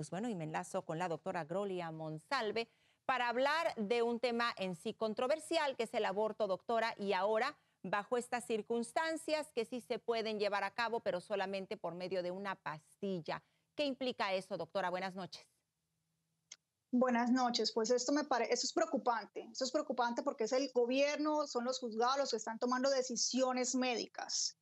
Pues bueno, y me enlazo con la doctora Grolia Monsalve para hablar de un tema en sí controversial, que es el aborto, doctora, y ahora bajo estas circunstancias que sí se pueden llevar a cabo, pero solamente por medio de una pastilla. ¿Qué implica eso, doctora? Buenas noches. Buenas noches, pues esto me parece, eso es preocupante, eso es preocupante porque es el gobierno, son los juzgados los que están tomando decisiones médicas.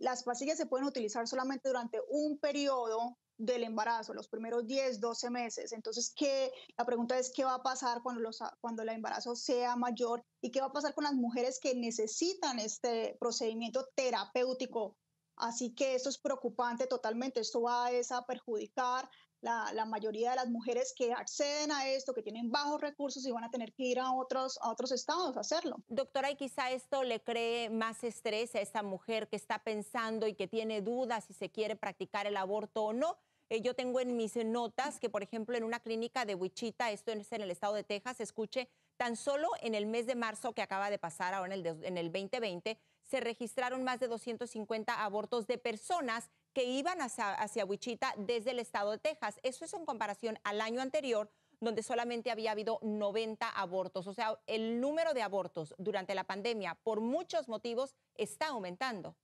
las pastillas se pueden utilizar solamente durante un periodo del embarazo, los primeros 10, 12 meses. Entonces, ¿qué? la pregunta es qué va a pasar cuando, los, cuando el embarazo sea mayor y qué va a pasar con las mujeres que necesitan este procedimiento terapéutico. Así que esto es preocupante totalmente, esto va a perjudicar la, la, mayoría de las mujeres que acceden a esto, que tienen bajos recursos y van a tener que ir a otros, a otros estados a hacerlo. Doctora, y quizá esto le cree más estrés a esta mujer que está pensando y que tiene dudas si se quiere practicar el aborto o no. Eh, yo tengo en mis eh, notas que, por ejemplo, en una clínica de Wichita, esto es en el estado de Texas, escuche, tan solo en el mes de marzo que acaba de pasar, ahora en el, en el 2020, se registraron más de 250 abortos de personas que iban hacia, hacia Wichita desde el estado de Texas. Eso es en comparación al año anterior, donde solamente había habido 90 abortos. O sea, el número de abortos durante la pandemia, por muchos motivos, está aumentando.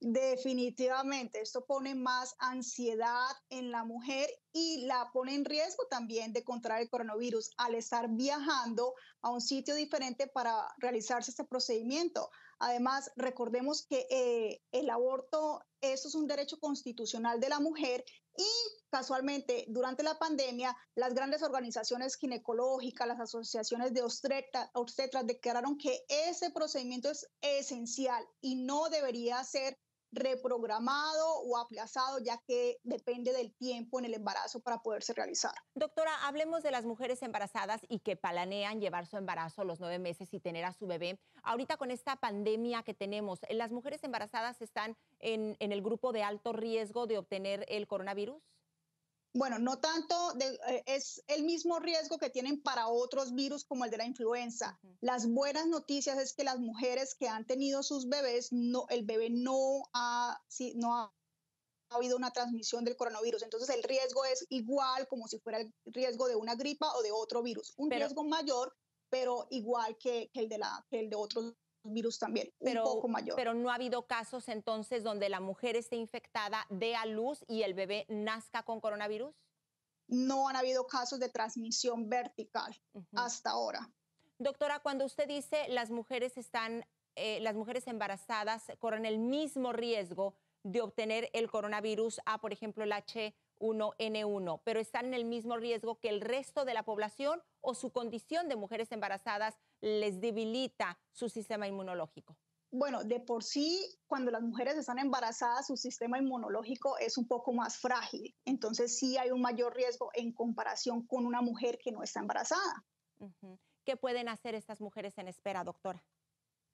Definitivamente, esto pone más ansiedad en la mujer y la pone en riesgo también de contraer el coronavirus al estar viajando a un sitio diferente para realizarse este procedimiento. Además, recordemos que eh, el aborto, eso es un derecho constitucional de la mujer y casualmente durante la pandemia las grandes organizaciones ginecológicas, las asociaciones de obstetras, obstetras declararon que ese procedimiento es esencial y no debería ser reprogramado o aplazado, ya que depende del tiempo en el embarazo para poderse realizar. Doctora, hablemos de las mujeres embarazadas y que planean llevar su embarazo a los nueve meses y tener a su bebé. Ahorita con esta pandemia que tenemos, ¿las mujeres embarazadas están en, en el grupo de alto riesgo de obtener el coronavirus? bueno, no tanto, eh, es el mismo riesgo que tienen para otros virus como el de la influenza. Las buenas noticias es que las mujeres que han tenido sus bebés, no, el bebé no ha, no ha, habido una transmisión del coronavirus. Entonces el riesgo es igual como si fuera el riesgo de una gripa o de otro virus. Un riesgo mayor, pero igual que, el de la, que el de otros virus también, pero, un poco mayor. Pero no ha habido casos entonces donde la mujer esté infectada, dé a luz y el bebé nazca con coronavirus? No han habido casos de transmisión vertical hasta ahora. Doctora, cuando usted dice las mujeres están, eh, las mujeres embarazadas corren el mismo riesgo de obtener el coronavirus a, por ejemplo, el H1N1, pero están en el mismo riesgo que el resto de la población o su condición de mujeres embarazadas les debilita su sistema inmunológico? Bueno, de por sí, cuando las mujeres están embarazadas, su sistema inmunológico es un poco más frágil. Entonces sí hay un mayor riesgo en comparación con una mujer que no está embarazada. ¿Qué pueden hacer estas mujeres en espera, doctora?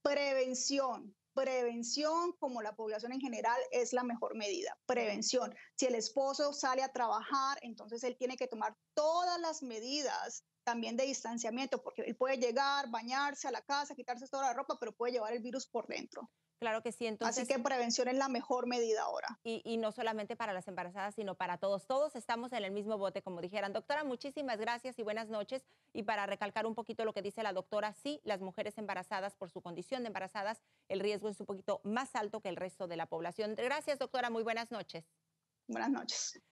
Prevención, prevención, como la población en general, es la mejor medida. Prevención. Si el esposo sale a trabajar, entonces él tiene que tomar todas las medidas también de distanciamiento, porque él puede llegar, bañarse a la casa, quitarse toda la ropa, pero puede llevar el virus por dentro. Claro que sí, entonces. Así que prevención es la mejor medida ahora. Y, y no solamente para las embarazadas, sino para todos. Todos estamos en el mismo bote, como dijeran. Doctora, muchísimas gracias y buenas noches. Y para recalcar un poquito lo que dice la doctora, sí, las mujeres embarazadas, por su condición de embarazadas, el riesgo es un poquito más alto que el resto de la población. Gracias, doctora. Muy buenas noches. Buenas noches.